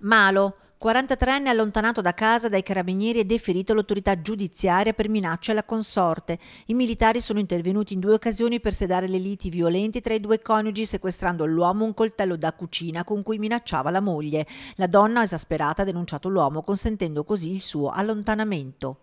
Malo, 43enne allontanato da casa dai carabinieri e deferito all'autorità giudiziaria per minacce alla consorte. I militari sono intervenuti in due occasioni per sedare le liti violenti tra i due coniugi, sequestrando all'uomo un coltello da cucina con cui minacciava la moglie. La donna, esasperata, ha denunciato l'uomo, consentendo così il suo allontanamento.